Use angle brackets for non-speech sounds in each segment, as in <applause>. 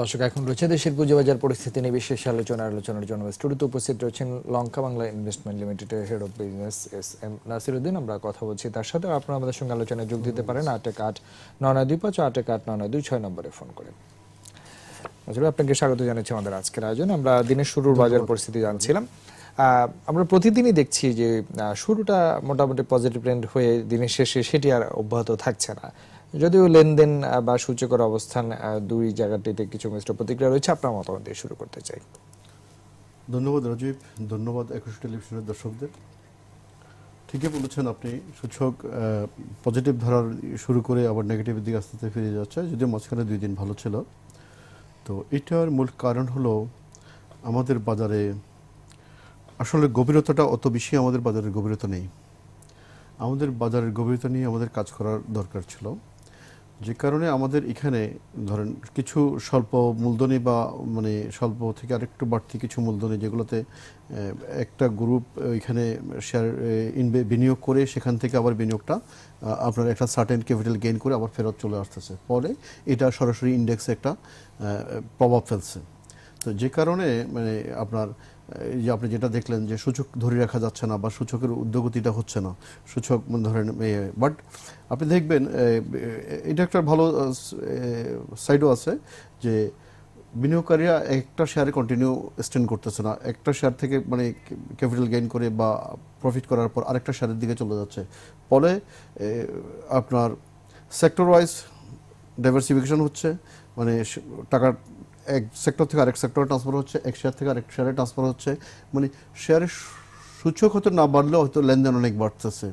দর্শক এখন রয়েছে দেশের পুঁজিবাজার পরিস্থিতি নিয়ে বিশেষ আলোচনা আলোচনার জন্য স্টুডিওতে উপস্থিত রয়েছেন লঙ্কা বাংলা ইনভেস্টমেন্ট লিমিটেডের head of business S M Nasiruddin আমরা কথা বলছি তার সাথে আপনারা আমাদের সঙ্গে আলোচনায় যোগ দিতে পারেন আট এক আট নয় দুই পাঁচ আট এক আট নয় দুই ছয় নম্বরে ফোন করে আসলে আপনাকে স্বাগত জানাচ্ছি আমাদের আজকের আয়োজন আমরা দিনের শুরুর বাজার পরিস্থিতি জানছিলাম আমরা প্রতিদিনই দেখছি যে শুরুটা মোটামুটি পজিটিভ ট্রেন্ড হয়ে দিনের শেষে সেটি আর অব্যাহত থাকছে না যদিও লেনদেন বা সূচকের অবস্থান দুই জায়গাটিতে কিছু মিশ্র প্রতিক্রিয়া রয়েছে আপনার মতামত দিয়ে শুরু করতে চাই ধন্যবাদ রাজীব ধন্যবাদ একুশ টেলিভিশনের দর্শকদের ঠিকই বলেছেন আপনি সূচক পজিটিভ ধরার শুরু করে আবার নেগেটিভের দিকে আস্তে আস্তে ফিরে যাচ্ছে যদিও মাঝখানে দুই দিন ভালো ছিল তো এটার মূল কারণ হলো আমাদের বাজারে আসলে গভীরতাটা অত বেশি আমাদের বাজারের গভীরতা নেই আমাদের বাজারের গভীরতা নিয়ে আমাদের কাজ করার দরকার ছিল যে কারণে আমাদের এখানে ধরেন কিছু স্বল্প মূলধনী বা মানে স্বল্প থেকে আরেকটু বাড়তি কিছু মূলধনী যেগুলোতে একটা গ্রুপ এখানে শেয়ার বিনিয়োগ করে সেখান থেকে আবার বিনিয়োগটা আপনার একটা সার্টেন ক্যাপিটাল গেইন করে আবার ফেরত চলে আসতেছে ফলে এটা সরাসরি ইন্ডেক্সে একটা প্রভাব ফেলছে তো যে কারণে মানে আপনার যে আপনি যেটা দেখলেন যে সূচক ধরে রাখা যাচ্ছে না বা সূচকের উদ্যোগতিটা হচ্ছে না সূচক ধরেন বাট আপনি দেখবেন এটা একটা ভালো সাইডও আছে যে বিনিয়োগকারীরা একটা শেয়ারে কন্টিনিউ স্টেন্ড করতেছে না একটা শেয়ার থেকে মানে ক্যাপিটাল গেইন করে বা প্রফিট করার পর আরেকটা শেয়ারের দিকে চলে যাচ্ছে ফলে আপনার সেক্টর ওয়াইজ ডাইভার্সিফিকেশন হচ্ছে মানে টাকার এক সেক্টর থেকে আরেক সেক্টরে ট্রান্সফার হচ্ছে এক শেয়ার থেকে আরেক শেয়ারে ট্রান্সফার হচ্ছে মানে শেয়ারের সূচক হয়তো না বাড়লেও হয়তো লেনদেন অনেক বাড়তেছে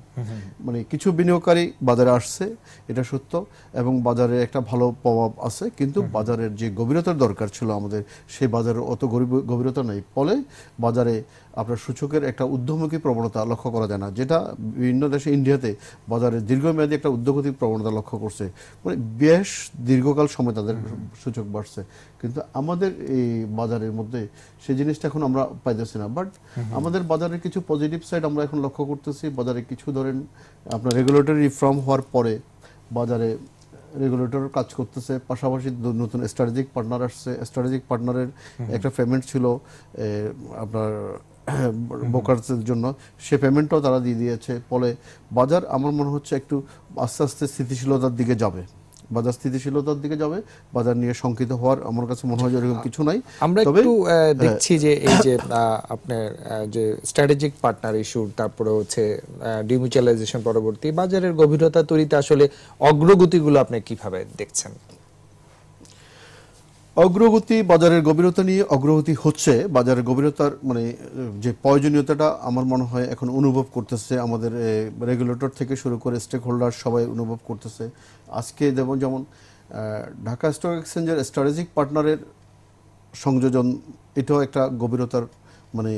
মানে কিছু বিনিয়োগকারী বাজারে আসছে এটা সত্য এবং বাজারে একটা ভালো প্রভাব আছে কিন্তু বাজারের যে গভীরতার দরকার ছিল আমাদের সেই বাজারের অত গভীরতা নেই ফলে বাজারে আপনার সূচকের একটা উদ্যমুখী প্রবণতা লক্ষ্য করা যায় না যেটা বিভিন্ন দেশে ইন্ডিয়াতে বাজারে দীর্ঘমেয়াদী একটা উদ্যোগতিক প্রবণতা লক্ষ্য করছে মানে বেশ দীর্ঘকাল সময় তাদের সূচক বাড়ছে কিন্তু আমাদের এই বাজারের মধ্যে সেই জিনিসটা এখন আমরা পাইতেছি না বাট আমাদের বাজারের কিছু কিছু পজিটিভ সাইড আমরা এখন লক্ষ্য করতেছি বাজারে কিছু ধরেন আপনার রেগুলেটরি রিফর্ম হওয়ার পরে বাজারে রেগুলেটর কাজ করতেছে পাশাপাশি নতুন স্ট্র্যাটেজিক পার্টনার আসছে স্ট্র্যাটেজিক পার্টনারের একটা পেমেন্ট ছিল আপনার ব্রোকারসের জন্য সে পেমেন্টটাও তারা দিয়ে দিয়েছে ফলে বাজার আমার মনে হচ্ছে একটু আস্তে আস্তে স্থিতিশীলতার দিকে যাবে বাজার স্থিতিশীলতার দিকে যাবে বাজার নিয়ে শঙ্কিত হওয়ার আমার কাছে মনে হয় এরকম কিছু নাই আমরা একটু হ্যাঁ। দেখছি যে এই যে আপনার যে স্ট্র্যাটেজিক পার্টনার ইস্যু তারপরে হচ্ছে ডিমিউচুয়ালাইজেশন পরবর্তী বাজারের গভীরতা তৈরিতে আসলে অগ্রগতিগুলো আপনি কিভাবে দেখছেন অগ্রগতি বাজারের গভীরতা নিয়ে অগ্রগতি হচ্ছে বাজারের গভীরতার মানে যে প্রয়োজনীয়তাটা আমার মনে হয় এখন অনুভব করতেছে আমাদের রেগুলেটর থেকে শুরু করে স্টেক হোল্ডার সবাই অনুভব করতেছে আজকে যেমন যেমন ঢাকা স্টক এক্সচেঞ্জের স্ট্র্যাটেজিক পার্টনারের সংযোজন এটাও একটা গভীরতার মানে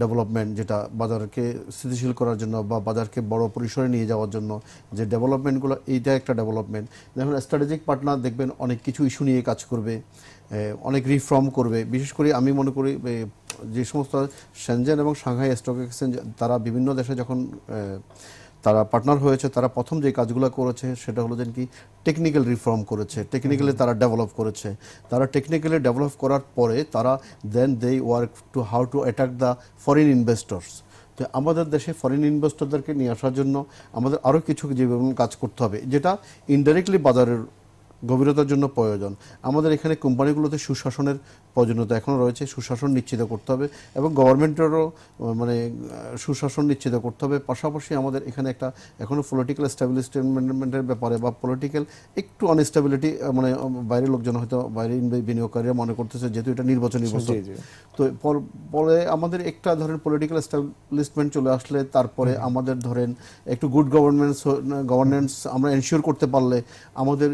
ডেভেলপমেন্ট যেটা বাজারকে স্থিতিশীল করার জন্য বা বাজারকে বড় পরিসরে নিয়ে যাওয়ার জন্য যে ডেভেলপমেন্টগুলো এইটা একটা ডেভেলপমেন্ট যেমন স্ট্র্যাটেজিক পার্টনার দেখবেন অনেক কিছু ইস্যু নিয়ে কাজ করবে অনেক রিফর্ম করবে বিশেষ করে আমি মনে করি যে সমস্ত সেনজেন এবং সাংহাই স্টক এক্সচেঞ্জ তারা বিভিন্ন দেশে যখন তারা পার্টনার হয়েছে তারা প্রথম যে কাজগুলো করেছে সেটা হলো যেন কি টেকনিক্যাল রিফর্ম করেছে টেকনিক্যালি তারা ডেভেলপ করেছে তারা টেকনিক্যালি ডেভেলপ করার পরে তারা then they work to how to attack the foreign investors তো আমাদের দেশে ফরেন ইনভেস্টরদেরকে নিয়ে আসার জন্য আমাদের আরও কিছু যেমন কাজ করতে হবে যেটা ইনডাইরেক্টলি বাজারের গভীরতার জন্য প্রয়োজন আমাদের এখানে কোম্পানিগুলোতে সুশাসনের প্রয়োজনীয়তা এখনও রয়েছে সুশাসন নিশ্চিত করতে হবে এবং গভর্নমেন্টেরও মানে সুশাসন নিশ্চিত করতে হবে পাশাপাশি আমাদের এখানে একটা এখনও পলিটিক্যাল স্ট্যাবলিশমেন্টের ব্যাপারে বা পলিটিক্যাল একটু আনস্টেবিলিটি মানে বাইরের লোকজন হয়তো বাইরে বিনিয়োগকারীরা মনে করতেছে যেহেতু এটা নির্বাচনী বছর তো পরে আমাদের একটা ধরেন পলিটিক্যাল স্ট্যাবলিশমেন্ট চলে আসলে তারপরে আমাদের ধরেন একটু গুড গভর্নমেন্স গভর্নেন্স আমরা এনশিওর করতে পারলে আমাদের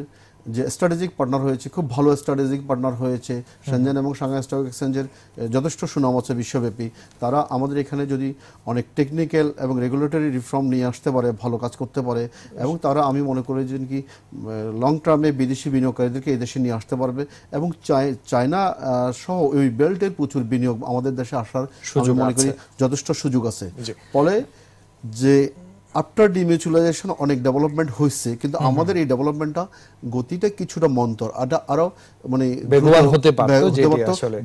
যে স্ট্র্যাটেজিক পার্টনার হয়েছে খুব ভালো স্ট্র্যাটেজিক পার্টনার হয়েছে সেনজেন এবং সাংহাই স্টক এক্সচেঞ্জের যথেষ্ট সুনাম আছে বিশ্বব্যাপী তারা আমাদের এখানে যদি অনেক টেকনিক্যাল এবং রেগুলেটরি রিফর্ম নিয়ে আসতে পারে ভালো কাজ করতে পারে এবং তারা আমি মনে করি যে কি লং টার্মে বিদেশি বিনিয়োগকারীদেরকে এদেশে নিয়ে আসতে পারবে এবং চায়না সহ ওই বেল্টের প্রচুর বিনিয়োগ আমাদের দেশে আসার সুযোগ মনে করি যথেষ্ট সুযোগ আছে ফলে যে আফটার ডিমিউচুলাইজেশন অনেক ডেভেলপমেন্ট হয়েছে কিন্তু আমাদের এই ডেভেলপমেন্টটা গতিটা কিছুটা মন্তর আটা আরো মানে বেগবান হতে পারত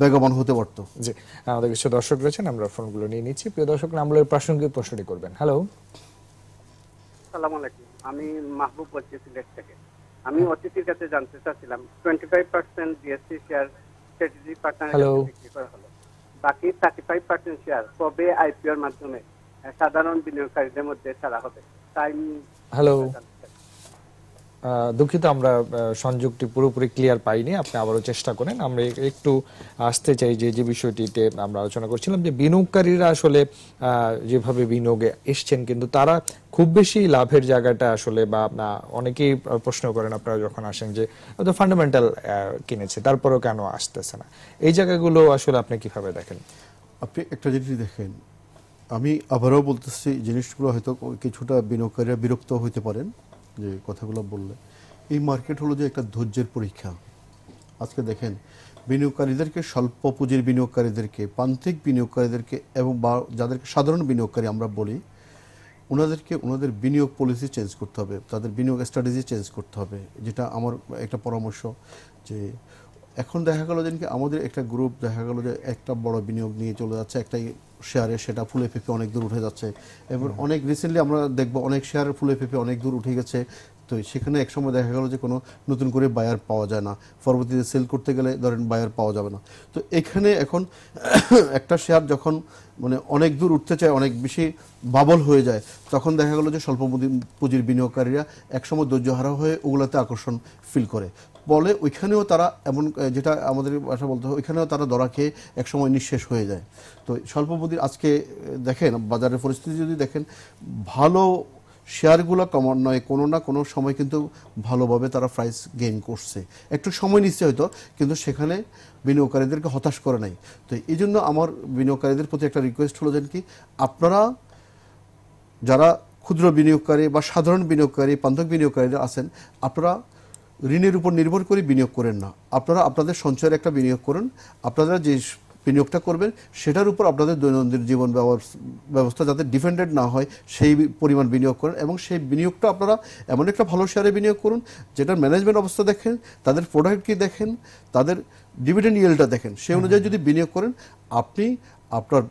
বেগবান হতে পারত জি আমাদের কিছু দর্শক রয়েছেন আমরা ফোনগুলো নিয়ে নিচ্ছি প্রিয় দর্শক নামলের প্রাসঙ্গিক প্রশ্নটি করবেন হ্যালো আসসালামু আলাইকুম আমি মাহবুব বলছি সিলেট থেকে আমি অতিথির কাছে জানতে চাচ্ছিলাম 25% ফাইভ শেয়ার স্ট্র্যাটেজি পার্টনার বিক্রি বাকি থার্টি শেয়ার কবে আইপিওর মাধ্যমে হ্যাঁ, সাধারণ বিনিয়োগকারীদের মধ্যে ছাড়া হবে তাই হ্যালো দুঃখিত আমরা সংযোগটি পুরোপুরি ক্লিয়ার পাইনি আপনি আবারও চেষ্টা করেন আমরা একটু আসতে চাই যে যে বিষয়টিতে আমরা আলোচনা করছিলাম যে বিনিয়োগকারীরা আসলে যেভাবে বিনিয়োগে এসছেন কিন্তু তারা খুব বেশি লাভের জায়গাটা আসলে বা অনেকেই প্রশ্ন করেন আপনারা যখন আসেন যে ফান্ডামেন্টাল কিনেছে তারপরেও কেন আসতেছে না এই জায়গাগুলো আসলে আপনি কিভাবে দেখেন আপনি একটা জিনিস দেখেন আমি আবারও বলতেছি জিনিসগুলো হয়তো কিছুটা বিনিয়োগকারীরা বিরক্ত হইতে পারেন যে কথাগুলো বললে এই মার্কেট হলো যে একটা ধৈর্যের পরীক্ষা আজকে দেখেন বিনিয়োগকারীদেরকে স্বল্প পুঁজির বিনিয়োগকারীদেরকে প্রান্তিক বিনিয়োগকারীদেরকে এবং বা যাদেরকে সাধারণ বিনিয়োগকারী আমরা বলি ওনাদেরকে ওনাদের বিনিয়োগ পলিসি চেঞ্জ করতে হবে তাদের বিনিয়োগ স্ট্র্যাটেজি চেঞ্জ করতে হবে যেটা আমার একটা পরামর্শ যে এখন দেখা গেলো যে আমাদের একটা গ্রুপ দেখা গেলো যে একটা বড় বিনিয়োগ নিয়ে চলে যাচ্ছে একটাই শেয়ারে সেটা ফুলে ফেঁপে অনেক দূর উঠে যাচ্ছে এবার অনেক রিসেন্টলি আমরা দেখবো অনেক শেয়ারের ফুলে ফেঁপে অনেক দূর উঠে গেছে তো সেখানে একসময় দেখা গেল যে কোনো নতুন করে বায়ার পাওয়া যায় না পরবর্তীতে সেল করতে গেলে ধরেন বায়ার পাওয়া যাবে না তো এখানে এখন <coughs> একটা শেয়ার যখন মানে অনেক দূর উঠতে চায় অনেক বেশি বাবল হয়ে যায় তখন দেখা গেলো যে স্বল্প পুঁজির বিনিয়োগকারীরা একসময় ধৈর্যহারা হয়ে ওগুলোতে আকর্ষণ ফিল করে বলে ওইখানেও তারা এমন যেটা আমাদের ভাষা বলতে হয় ওইখানেও তারা দরা খেয়ে একসময় নিঃশেষ হয়ে যায় তো স্বল্প পুঁজির আজকে দেখেন বাজারের পরিস্থিতি যদি দেখেন ভালো শেয়ারগুলো ক্রমান্বয়ে কোনো না কোনো সময় কিন্তু ভালোভাবে তারা প্রাইস গেইন করছে একটু সময় নিচ্ছে হয়তো কিন্তু সেখানে বিনিয়োগকারীদেরকে হতাশ করে নাই তো এই জন্য আমার বিনিয়োগকারীদের প্রতি একটা রিকোয়েস্ট হলো যেন কি আপনারা যারা ক্ষুদ্র বিনিয়োগকারী বা সাধারণ বিনিয়োগকারী বান্ধব বিনিয়োগকারীরা আছেন আপনারা ঋণের উপর নির্ভর করে বিনিয়োগ করেন না আপনারা আপনাদের সঞ্চয়ের একটা বিনিয়োগ করুন আপনারা যে বিনিয়োগটা করবেন সেটার উপর আপনাদের দৈনন্দিন জীবন ব্যবস্থা যাতে ডিফেন্ডেড না হয় সেই পরিমাণ বিনিয়োগ করেন এবং সেই বিনিয়োগটা আপনারা এমন একটা ভালো শেয়ারে বিনিয়োগ করুন যেটার ম্যানেজমেন্ট অবস্থা দেখেন তাদের প্রোডাক্ট কী দেখেন তাদের ডিভিডেন্ড ইয়েলটা দেখেন সেই অনুযায়ী যদি বিনিয়োগ করেন আপনি আপনার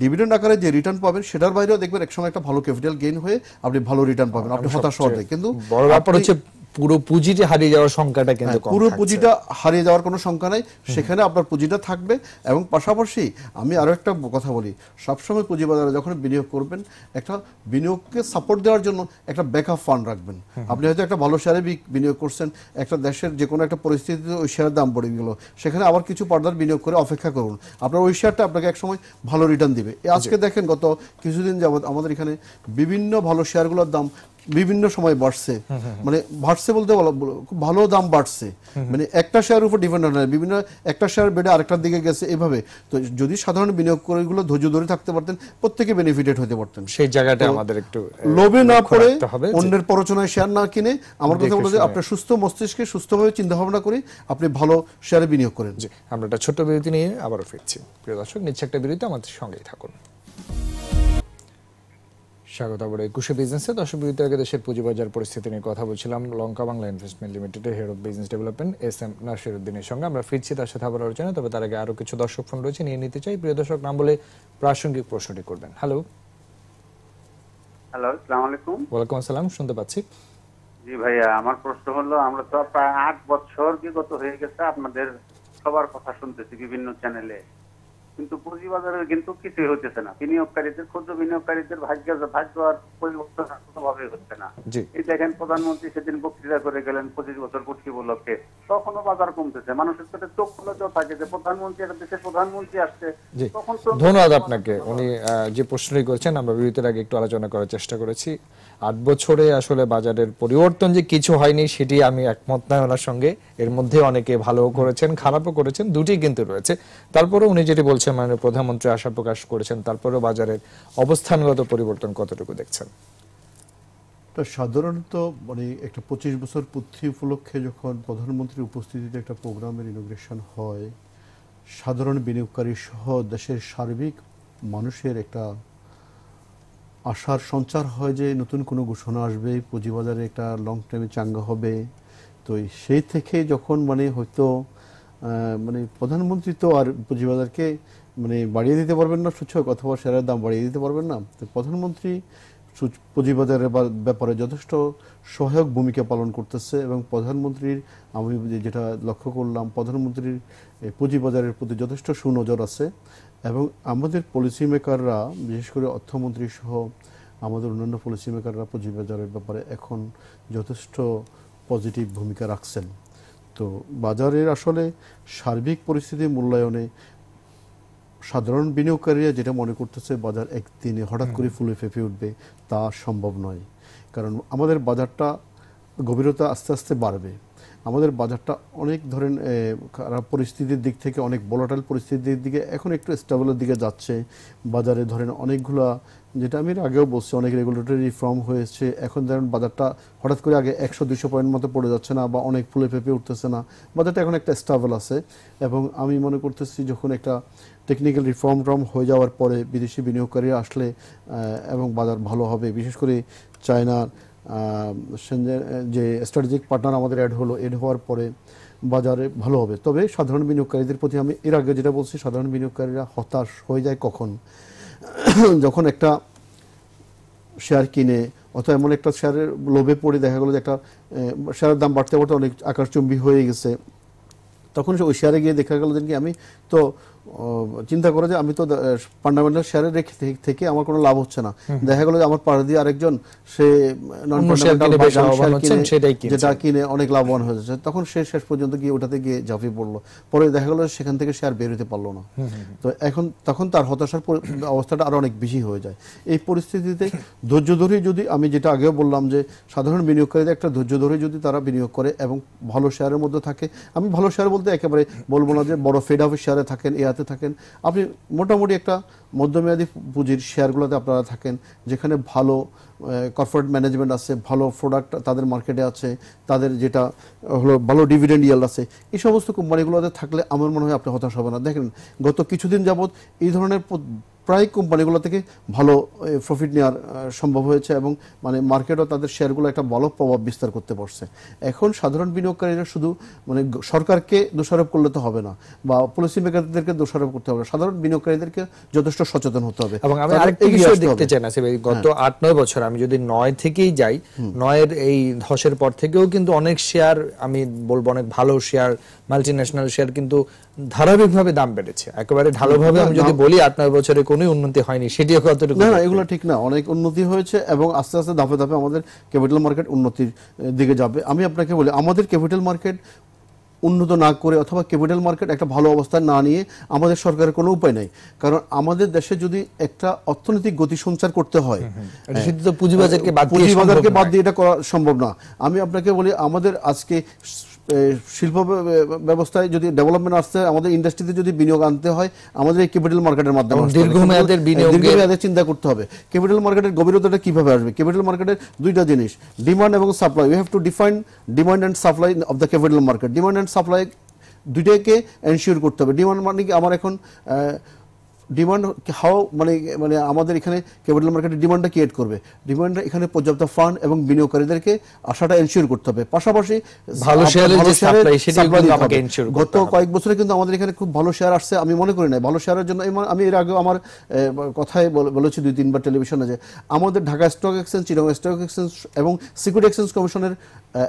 ডিভিডেন্ড আকারে যে রিটার্ন পাবেন সেটার বাইরেও দেখবেন একসময় একটা ভালো ক্যাপিটাল গেইন হয়ে আপনি ভালো রিটার্ন পাবেন আপনি হতাশ হওয়ার কিন্তু বড় ব্যাপার হচ্ছে পুরো পুঁজিটি হারিয়ে যাওয়ার সংখ্যাটা কিন্তু হ্যাঁ, পুরো পুঁজিটা হারিয়ে যাওয়ার কোনো সংখ্যা নাই সেখানে আপনার পুঁজিটা থাকবে এবং পাশাপাশি আমি আরো একটা কথা বলি সবসময় পুঁজিবাজারে যখন বিনিয়োগ করবেন একটা বিনিয়োগকে সাপোর্ট দেওয়ার জন্য একটা ব্যাকআপ ফান্ড রাখবেন আপনি হয়তো একটা ভালো শেয়ারে বিনিয়োগ করছেন একটা দেশের যে কোনো একটা পরিস্থিতিতে ওই শেয়ারের দাম পড়ে গেল সেখানে আবার কিছু পর্দার বিনিয়োগ করে অপেক্ষা করুন আপনার ওই শেয়ারটা আপনাকে একসময় ভালো রিটার্ন দিবে আজকে দেখেন গত কিছুদিন যাবৎ আমাদের এখানে বিভিন্ন ভালো শেয়ারগুলোর দাম বিভিন্ন সময় বাড়ছে মানে বাড়ছে বলতে খুব ভালো দাম বাড়ছে মানে একটা শেয়ার উপর ডিপেন্ড হয় বিভিন্ন একটা শেয়ার বেড়ে আরেকটার দিকে গেছে এভাবে তো যদি সাধারণ বিনিয়োগকারীগুলো ধৈর্য ধরে থাকতে পারতেন প্রত্যেকে বেনিফিটেড হতে পারতেন সেই জায়গাটা আমাদের একটু লোভে না পড়ে অন্যের প্ররোচনায় শেয়ার না কিনে আমার কথা বলতে আপনি আপনার সুস্থ মস্তিষ্কে সুস্থভাবে চিন্তা ভাবনা করে আপনি ভালো শেয়ারে বিনিয়োগ করেন আমরা একটা ছোট বিরতি নিয়ে আবারও ফিরছি প্রিয় দর্শক নিচ্ছে একটা বিরতি আমাদের সঙ্গেই থাকুন স্বাগত আবার একুশে বিজনেসে দর্শক বিরতি আগে দেশের পুঁজিবাজার পরিস্থিতি নিয়ে কথা বলছিলাম লঙ্কা বাংলা ইনভেস্টমেন্ট লিমিটেডের head of business development S M উদ্দিনের সঙ্গে আমরা ফিরছি তার সাথে আবার আলোচনা তবে তার আগে আরও কিছু দর্শক ফোন রয়েছে নিয়ে নিতে চাই প্রিয় দর্শক নাম বলে প্রাসঙ্গিক প্রশ্নটি করবেন হ্যালো হ্যালো আসসালামু আলাইকুম ওয়ালাইকুম আসসালাম শুনতে পাচ্ছি জি ভাইয়া আমার প্রশ্ন হলো আমরা তো প্রায় আট বছর বিগত হয়ে গেছে আপনাদের সবার কথা শুনতেছি বিভিন্ন চ্যানেলে কিন্তু বাজারের কিন্তু কিছুই হচ্ছে না বিনিয়োগকারীদের ক্ষুদ্র বিনিয়োগকারীদের ভাগ্য ভাগ্য আর পরিবর্তন কোনোভাবে হচ্ছে না এই দেখেন প্রধানমন্ত্রী সেদিন বক্তৃতা করে গেলেন পঁচিশ বছর পূর্তি উপলক্ষে তখনও বাজার কমতেছে মানুষের সাথে চোখ থাকে যে প্রধানমন্ত্রী একটা দেশের প্রধানমন্ত্রী আসছে তখন ধন্যবাদ আপনাকে উনি যে প্রশ্নই করেছেন আমরা বিরতির আগে একটু আলোচনা করার চেষ্টা করেছি আট বছরে আসলে বাজারের পরিবর্তন যে কিছু হয়নি সেটি আমি একমত নয় ওনার সঙ্গে এর মধ্যে অনেকে ভালো করেছেন খারাপও করেছেন দুটি কিন্তু রয়েছে তারপরে উনি যেটি বলছেন মাননীয় প্রধানমন্ত্রী আশা প্রকাশ করেছেন তারপরেও বাজারের অবস্থানগত পরিবর্তন কতটুকু দেখছেন তা সাধারণত মানে একটা পঁচিশ বছর পুথি উপলক্ষে যখন প্রধানমন্ত্রীর উপস্থিতিতে একটা প্রোগ্রামের ইনোগ্রেশন হয় সাধারণ বিনিয়োগকারী সহ দেশের সার্বিক মানুষের একটা আশার সঞ্চার হয় যে নতুন কোনো ঘোষণা আসবে পুঁজিবাজারে একটা লং টার্মে চাঙ্গা হবে তো সেই থেকে যখন মানে হয়তো মানে প্রধানমন্ত্রী তো আর পুঁজিবাজারকে মানে বাড়িয়ে দিতে পারবেন না সূচক অথবা শেয়ারের দাম বাড়িয়ে দিতে পারবেন না তো প্রধানমন্ত্রী পুঁজিবাজারের ব্যাপারে যথেষ্ট সহায়ক ভূমিকা পালন করতেছে এবং প্রধানমন্ত্রীর আমি যেটা লক্ষ্য করলাম প্রধানমন্ত্রীর পুঁজিবাজারের প্রতি যথেষ্ট সুনজর আছে এবং আমাদের পলিসি মেকাররা বিশেষ করে অর্থমন্ত্রী সহ আমাদের অন্যান্য পলিসি মেকাররা পুঁজিবাজারের ব্যাপারে এখন যথেষ্ট পজিটিভ ভূমিকা রাখছেন তো বাজারের আসলে সার্বিক পরিস্থিতি মূল্যায়নে সাধারণ বিনিয়োগকারীরা যেটা মনে করতেছে বাজার একদিনে হঠাৎ করে ফুলে ফেঁপে উঠবে তা সম্ভব নয় কারণ আমাদের বাজারটা গভীরতা আস্তে আস্তে বাড়বে আমাদের বাজারটা অনেক ধরেন খারাপ পরিস্থিতির দিক থেকে অনেক বলাটাইল পরিস্থিতির দিকে এখন একটু স্টেবলের দিকে যাচ্ছে বাজারে ধরেন অনেকগুলা যেটা আমি আগেও বলছি অনেক রেগুলেটরি রিফর্ম হয়েছে এখন ধরেন বাজারটা হঠাৎ করে আগে একশো দুশো পয়েন্ট মতো পড়ে যাচ্ছে না বা অনেক ফুলে ফেপে উঠতেছে না বাজারটা এখন একটা স্টাবল আছে এবং আমি মনে করতেছি যখন একটা টেকনিক্যাল রিফর্ম টর্ম হয়ে যাওয়ার পরে বিদেশি বিনিয়োগকারী আসলে এবং বাজার ভালো হবে বিশেষ করে চায়নার যে স্ট্র্যাটেজিক পার্টনার আমাদের অ্যাড হলো এড হওয়ার পরে বাজারে ভালো হবে তবে সাধারণ বিনিয়োগকারীদের প্রতি আমি এর আগে যেটা বলছি সাধারণ বিনিয়োগকারীরা হতাশ হয়ে যায় কখন <clears throat> যখন একটা শেয়ার কিনে অথবা এমন একটা শেয়ারের লোভে পড়ে দেখা গেলো যে একটা শেয়ারের দাম বাড়তে বাড়তে অনেক আকাশচুম্বী হয়ে গেছে তখন ওই শেয়ারে গিয়ে দেখা গেলো যে আমি তো চিন্তা করে যে আমি তো ফান্ডামেন্টাল শেয়ারের রেখে থেকে আমার কোনো লাভ হচ্ছে না দেখা গেলো যে আমার পাড়া দিয়ে আরেকজন সে নন যেটা কিনে অনেক লাভবান হয়েছে তখন সে শেষ পর্যন্ত গিয়ে ওটাতে গিয়ে ঝাঁপিয়ে পড়লো পরে দেখা গেলো সেখান থেকে শেয়ার বেরোতে পারলো না তো এখন তখন তার হতাশার অবস্থাটা আরো অনেক বেশি হয়ে যায় এই পরিস্থিতিতে ধৈর্য ধরে যদি আমি যেটা আগেও বললাম যে সাধারণ বিনিয়োগকারীদের একটা ধৈর্য ধরে যদি তারা বিনিয়োগ করে এবং ভালো শেয়ারের মধ্যে থাকে আমি ভালো শেয়ার বলতে একেবারে বলবো না যে বড় ফেড অফিস শেয়ারে থাকেন এয়ার শেয়ারতে থাকেন আপনি মোটামুটি একটা মধ্যমেয়াদী পুঁজির শেয়ারগুলোতে আপনারা থাকেন যেখানে ভালো কর্পোরেট ম্যানেজমেন্ট আছে ভালো প্রোডাক্ট তাদের মার্কেটে আছে তাদের যেটা হলো ভালো ডিভিডেন্ড ইয়াল আছে এই সমস্ত কোম্পানিগুলোতে থাকলে আমার মনে হয় আপনি হতাশ হবে না দেখেন গত কিছুদিন যাবৎ এই ধরনের প্রায় কোম্পানিগুলো থেকে ভালো প্রফিট নেওয়ার সম্ভব হয়েছে এবং মানে মার্কেটও তাদের শেয়ারগুলো একটা ভালো প্রভাব বিস্তার করতে পারছে এখন সাধারণ বিনিয়োগকারীরা শুধু মানে সরকারকে দোষারোপ করলে তো হবে না বা পলিসি মেকারদেরকে দোষারোপ করতে হবে সাধারণ বিনিয়োগকারীদেরকে যথেষ্ট সচেতন হতে হবে এবং আমি আরেকটা বিষয় দেখতে চাই না গত হ্যাঁ। আট নয় বছর আমি যদি নয় থেকেই যাই নয়ের এই ধসের পর থেকেও কিন্তু অনেক শেয়ার আমি বলবো অনেক ভালো শেয়ার মাল্টি ন্যাশনাল শেয়ার কিন্তু ধারাবাহিকভাবে দাম বেড়েছে একেবারে ঢালোভাবে আমি যদি বলি আট নয় বছরে কোনো উন্নতি হয়নি সেটিও কতটুকু না এগুলো ঠিক না অনেক উন্নতি হয়েছে এবং আস্তে আস্তে ধাপে ধাপে আমাদের ক্যাপিটাল মার্কেট উন্নতির দিকে যাবে আমি আপনাকে বলি আমাদের ক্যাপিটাল মার্কেট উন্নত না করে অথবা ক্যাপিটাল মার্কেট একটা ভালো অবস্থায় না নিয়ে আমাদের সরকারের কোনো উপায় নাই কারণ আমাদের দেশে যদি একটা অর্থনৈতিক গতি সঞ্চার করতে হয় হ্যাঁ, পুঁজিবাজারকে বাদ দিয়ে এটা করা সম্ভব না আমি আপনাকে বলি আমাদের আজকে শিল্প ব্যবস্থায় যদি ডেভেলপমেন্ট আসতে আমাদের ইন্ডাস্ট্রিতে যদি বিনিয়োগ আনতে হয় আমাদের এই ক্যাপিটাল মার্কেটের মাধ্যমে দীর্ঘমেয়াদের দীর্ঘমেয়াদের চিন্তা করতে হবে ক্যাপিটাল মার্কেটের গভীরতাটা কিভাবে আসবে ক্যাপিটাল মার্কেটের দুইটা জিনিস ডিমান্ড এবং supply we have to define demand and supply of the capital market demand and supply দুইটাকে এনশিওর করতে হবে ডিমান্ড মানে কি আমার এখন ডিমান্ড হাও মানে মানে আমাদের এখানে ক্যাপিটাল মার্কেটে ডিমান্ডটা ক্রিয়েট করবে ডিমান্ডটা এখানে পর্যাপ্ত ফান্ড এবং বিনিয়োগকারীদেরকে আশাটা এনশিওর করতে হবে পাশাপাশি ভালো শেয়ারের গত কয়েক বছরে কিন্তু আমাদের এখানে খুব ভালো শেয়ার আসছে আমি মনে করি না ভালো শেয়ারের জন্য আমি এর আগে আমার কথায় বলেছি দুই তিনবার টেলিভিশনে যে আমাদের ঢাকা স্টক এক্সচেঞ্জ চিরং স্টক এক্সচেঞ্জ এবং সিকিউরিটি এক্সচেঞ্জ কমিশনের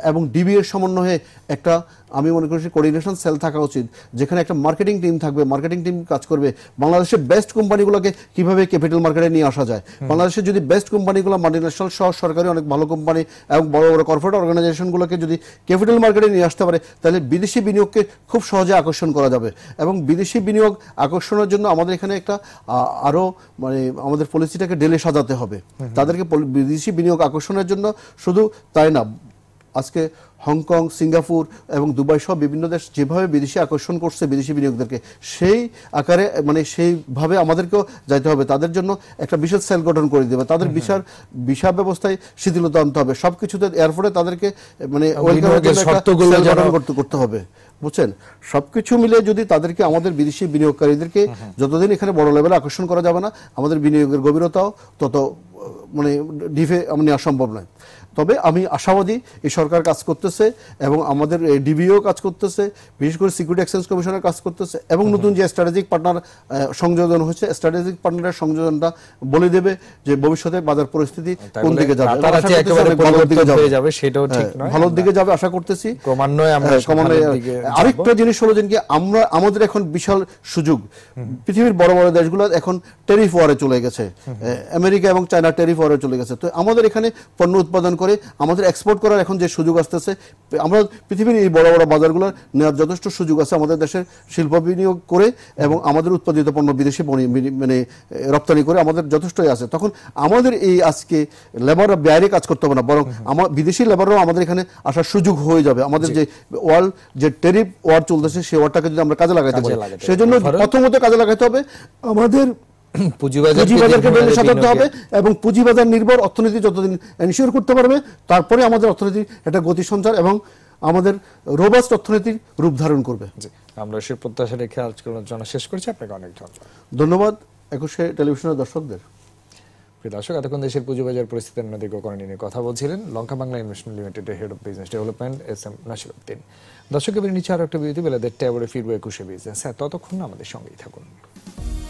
এবং ডিবি এর সমন্বয়ে একটা আমি মনে করি কোর্ডিনেশন সেল থাকা উচিত যেখানে একটা মার্কেটিং টিম থাকবে মার্কেটিং টিম কাজ করবে বাংলাদেশের বেস্ট কোম্পানিগুলোকে কিভাবে ক্যাপিটাল মার্কেটে নিয়ে আসা যায় বাংলাদেশের যদি বেস্ট কোম্পানিগুলো মাল্টিন্যাশনাল সহ সরকারি অনেক ভালো কোম্পানি এবং বড় বড় কর্পোরেট অর্গানাইজেশনগুলোকে যদি ক্যাপিটাল মার্কেটে নিয়ে আসতে পারে তাহলে বিদেশি বিনিয়োগকে খুব সহজে আকর্ষণ করা যাবে এবং বিদেশি বিনিয়োগ আকর্ষণের জন্য আমাদের এখানে একটা আরও মানে আমাদের পলিসিটাকে ডেলে সাজাতে হবে তাদেরকে বিদেশি বিনিয়োগ আকর্ষণের জন্য শুধু তাই না আজকে হংকং সিঙ্গাপুর এবং দুবাই সহ বিভিন্ন দেশ যেভাবে বিদেশি আকর্ষণ করছে বিদেশি বিনিয়োগদেরকে সেই আকারে মানে সেইভাবে আমাদেরকেও যাইতে হবে তাদের জন্য একটা বিশেষ সেল গঠন করে দেবে তাদের বিশাল বিশাল ব্যবস্থায় শিথিলতা আনতে হবে সব কিছুতে এয়ারপোর্টে তাদেরকে মানে ওয়েলকাম করতে করতে হবে বুঝছেন সবকিছু মিলে যদি তাদেরকে আমাদের বিদেশি বিনিয়োগকারীদেরকে যতদিন এখানে বড় লেভেলে আকর্ষণ করা যাবে না আমাদের বিনিয়োগের গভীরতাও তত মানে ডিফে নেওয়া সম্ভব নয় তবে আমি আশাবাদী এই সরকার কাজ করতেছে এবং আমাদের ডিবিও কাজ করতেছে বিশেষ করে সিকিউরিটি এক্সচেঞ্জ কমিশনের কাজ করতেছে এবং নতুন যে স্ট্র্যাটেজিক পার্টনার সংযোজন হয়েছে স্ট্র্যাটেজিক পার্টনারের সংযোজনটা বলে দেবে যে ভবিষ্যতে বাজার পরিস্থিতি হ্যাঁ, কোন দিকে যাবে হ্যাঁ, ভালোর দিকে যাবে আশা করতেছি হ্যাঁ, আরেকটা জিনিস হলো যে আমরা আমাদের এখন বিশাল সুযোগ পৃথিবীর বড় বড় দেশগুলো এখন টেরিফ ওয়ারে চলে গেছে আমেরিকা এবং চায়না টেরিফ ওয়ারে চলে গেছে তো আমাদের এখানে পণ্য উৎপাদন করে করে আমাদের এক্সপোর্ট করার এখন যে সুযোগ আসতেছে আমরা পৃথিবীর এই বড় বড় বাজারগুলো নেওয়ার যথেষ্ট সুযোগ আছে আমাদের দেশের শিল্প বিনিয়োগ করে এবং আমাদের উৎপাদিত পণ্য বিদেশে মানে রপ্তানি করে আমাদের যথেষ্টই আছে তখন আমাদের এই আজকে লেবাররা বাইরে কাজ করতে হবে না বরং আমার বিদেশি লেবাররাও আমাদের এখানে আসার সুযোগ হয়ে যাবে আমাদের যে ওয়ার্ল্ড যে টেরিফ ওয়ার চলতেছে সেই ওয়ারটাকে যদি আমরা কাজে লাগাইতে পারি সেই জন্য প্রথমত কাজে লাগাইতে হবে আমাদের <clears throat> পুঁজিবাজারকে ব্যালেন্স হবে এবং পুঁজিবাজার নির্ভর অর্থনীতি যতদিন এনশিওর করতে পারবে তারপরে আমাদের অর্থনীতির একটা গতি সঞ্চার এবং আমাদের রোবাস্ট অর্থনীতির রূপ ধারণ করবে আমরা সে প্রত্যাশা রেখে জন্য শেষ করছি আপনাকে অনেক ধন্যবাদ ধন্যবাদ একুশে টেলিভিশনের দর্শকদের দর্শক এতক্ষণ দেশের পুঁজিবাজার পরিস্থিতি উন্নতি নিয়ে কথা বলছিলেন Lanka Bangla investment limited head of business development S M Nasir Uddin দর্শক এবার নিচে আরো একটা বিরতি বেলা দেড়টায় আবার একুশে বিজনেস হ্যাঁ ততক্ষণ আমাদের সঙ্গেই থাকুন